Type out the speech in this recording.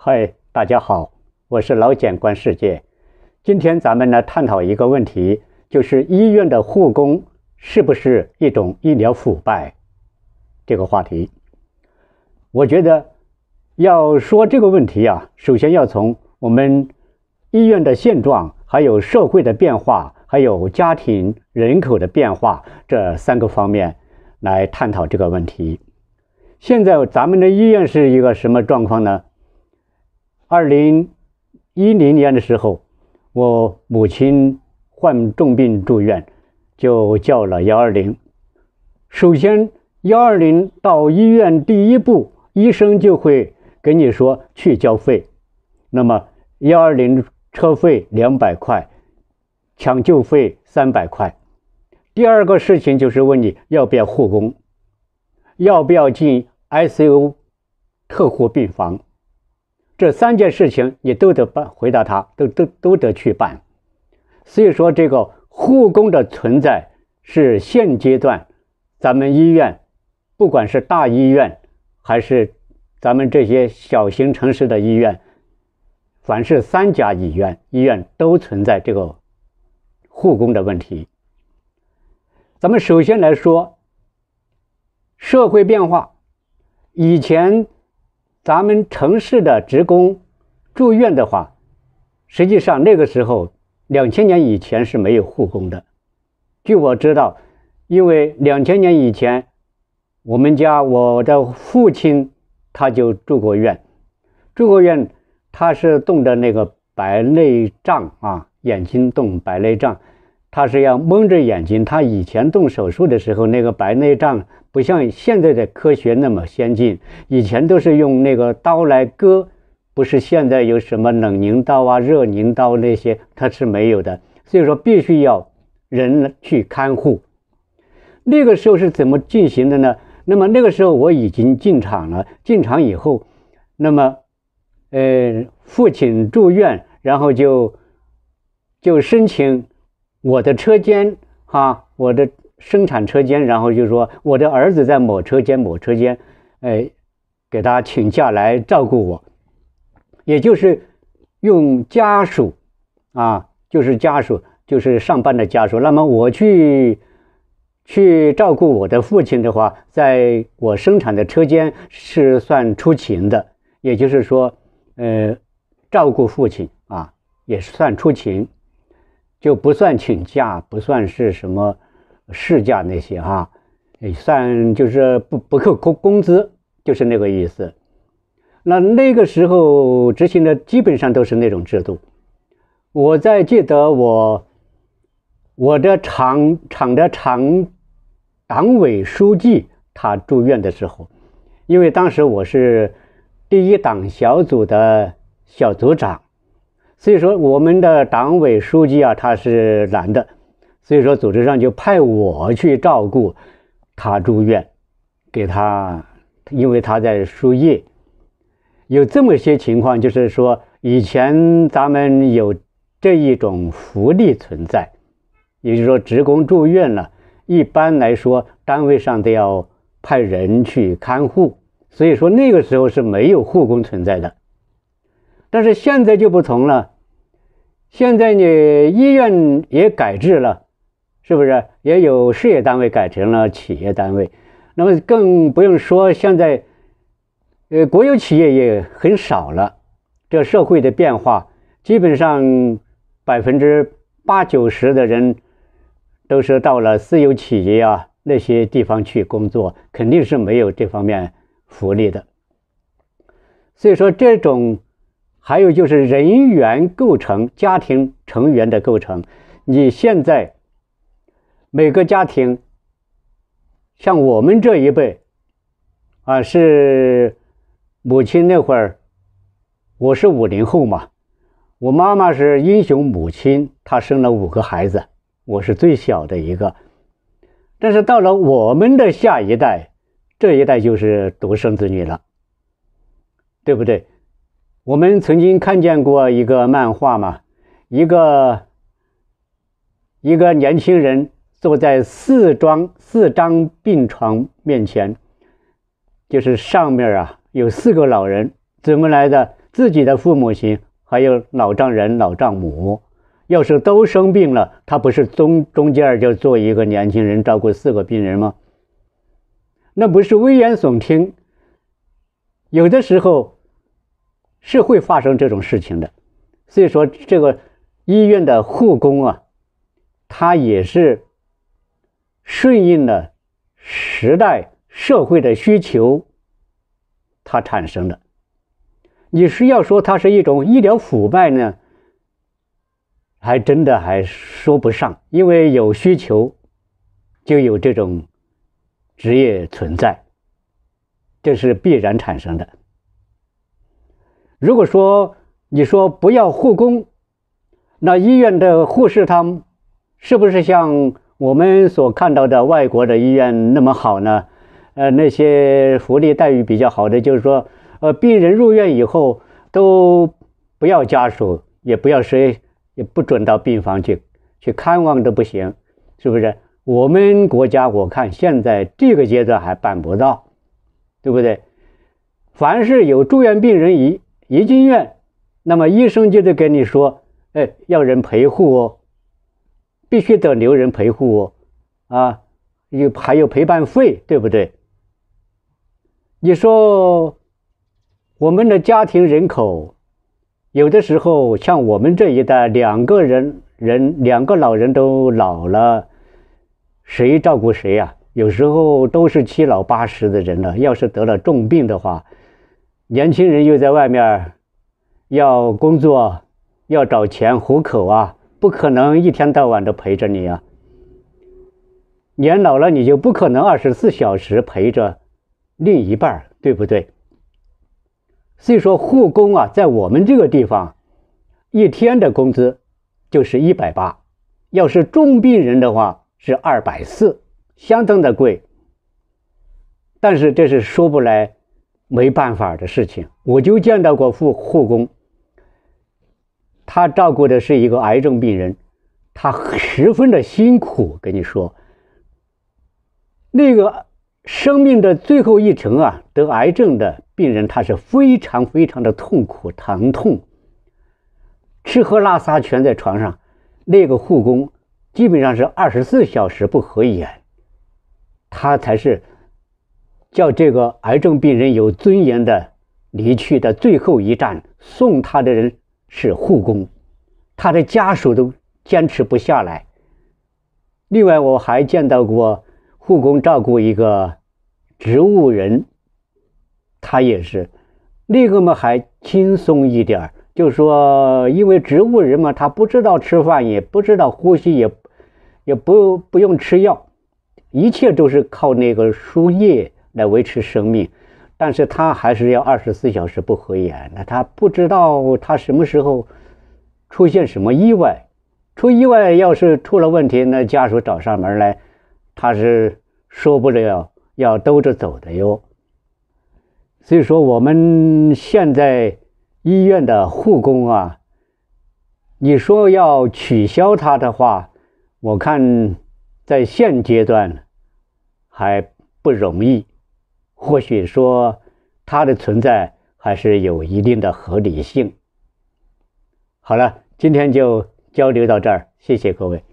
嗨，大家好，我是老简观世界。今天咱们来探讨一个问题，就是医院的护工是不是一种医疗腐败？这个话题，我觉得要说这个问题啊，首先要从我们医院的现状，还有社会的变化，还有家庭人口的变化这三个方面来探讨这个问题。现在咱们的医院是一个什么状况呢？二零一零年的时候，我母亲患重病住院，就叫了幺二零。首先，幺二零到医院第一步，医生就会跟你说去交费。那么，幺二零车费两百块，抢救费三百块。第二个事情就是问你要不要护工，要不要进 ICU 特护病房。这三件事情你都得办，回答他都都都得去办。所以说，这个护工的存在是现阶段咱们医院，不管是大医院，还是咱们这些小型城市的医院，凡是三甲医院，医院都存在这个护工的问题。咱们首先来说社会变化，以前。咱们城市的职工住院的话，实际上那个时候两千年以前是没有护工的。据我知道，因为两千年以前，我们家我的父亲他就住过院，住过院，他是动的那个白内障啊，眼睛动白内障。他是要蒙着眼睛，他以前动手术的时候，那个白内障不像现在的科学那么先进，以前都是用那个刀来割，不是现在有什么冷凝刀啊、热凝刀那些，他是没有的，所以说必须要人去看护。那个时候是怎么进行的呢？那么那个时候我已经进厂了，进厂以后，那么，呃，父亲住院，然后就就申请。我的车间，哈，我的生产车间，然后就说我的儿子在某车间，某车间，哎，给他请假来照顾我，也就是用家属，啊，就是家属，就是上班的家属。那么我去去照顾我的父亲的话，在我生产的车间是算出勤的，也就是说，呃，照顾父亲啊，也是算出勤。就不算请假，不算是什么事假那些哈，也算就是不不扣工工资，就是那个意思。那那个时候执行的基本上都是那种制度。我在记得我我的厂厂的厂党委书记他住院的时候，因为当时我是第一党小组的小组长。所以说，我们的党委书记啊，他是男的，所以说组织上就派我去照顾他住院，给他，因为他在输液。有这么些情况，就是说以前咱们有这一种福利存在，也就是说职工住院了，一般来说单位上都要派人去看护，所以说那个时候是没有护工存在的。但是现在就不同了，现在呢，医院也改制了，是不是？也有事业单位改成了企业单位，那么更不用说现在，呃，国有企业也很少了。这社会的变化，基本上百分之八九十的人都是到了私有企业啊那些地方去工作，肯定是没有这方面福利的。所以说这种。还有就是人员构成，家庭成员的构成。你现在每个家庭，像我们这一辈，啊，是母亲那会儿，我是五零后嘛，我妈妈是英雄母亲，她生了五个孩子，我是最小的一个。但是到了我们的下一代，这一代就是独生子女了，对不对？我们曾经看见过一个漫画嘛，一个一个年轻人坐在四张四张病床面前，就是上面啊有四个老人，怎么来的？自己的父母亲，还有老丈人、老丈母，要是都生病了，他不是中中间就做一个年轻人照顾四个病人吗？那不是危言耸听，有的时候。是会发生这种事情的，所以说这个医院的护工啊，他也是顺应了时代社会的需求，它产生的。你是要说它是一种医疗腐败呢？还真的还说不上，因为有需求就有这种职业存在，这是必然产生的。如果说你说不要护工，那医院的护士他们是不是像我们所看到的外国的医院那么好呢？呃，那些福利待遇比较好的，就是说，呃，病人入院以后都不要家属，也不要谁，也不准到病房去去看望都不行，是不是？我们国家我看现在这个阶段还办不到，对不对？凡是有住院病人一一进院，那么医生就得跟你说：“哎，要人陪护，哦，必须得留人陪护哦，啊！有还有陪伴费，对不对？你说我们的家庭人口，有的时候像我们这一代，两个人人两个老人都老了，谁照顾谁呀？有时候都是七老八十的人了，要是得了重病的话。”年轻人又在外面要工作，要找钱糊口啊，不可能一天到晚的陪着你啊。年老了，你就不可能二十四小时陪着另一半对不对？所以说护工啊，在我们这个地方，一天的工资就是一百八，要是重病人的话是二百四，相当的贵。但是这是说不来。没办法的事情，我就见到过护护工，他照顾的是一个癌症病人，他十分的辛苦。跟你说，那个生命的最后一程啊，得癌症的病人，他是非常非常的痛苦，疼痛，吃喝拉撒全在床上，那个护工基本上是二十四小时不合眼，他才是。叫这个癌症病人有尊严的离去的最后一站，送他的人是护工，他的家属都坚持不下来。另外，我还见到过护工照顾一个植物人，他也是，那个嘛还轻松一点儿，就是说，因为植物人嘛，他不知道吃饭，也不知道呼吸，也也不不用吃药，一切都是靠那个输液。来维持生命，但是他还是要二十四小时不合眼。那他不知道他什么时候出现什么意外，出意外要是出了问题，那家属找上门来，他是说不了，要兜着走的哟。所以说，我们现在医院的护工啊，你说要取消他的话，我看在现阶段还不容易。或许说，它的存在还是有一定的合理性。好了，今天就交流到这儿，谢谢各位。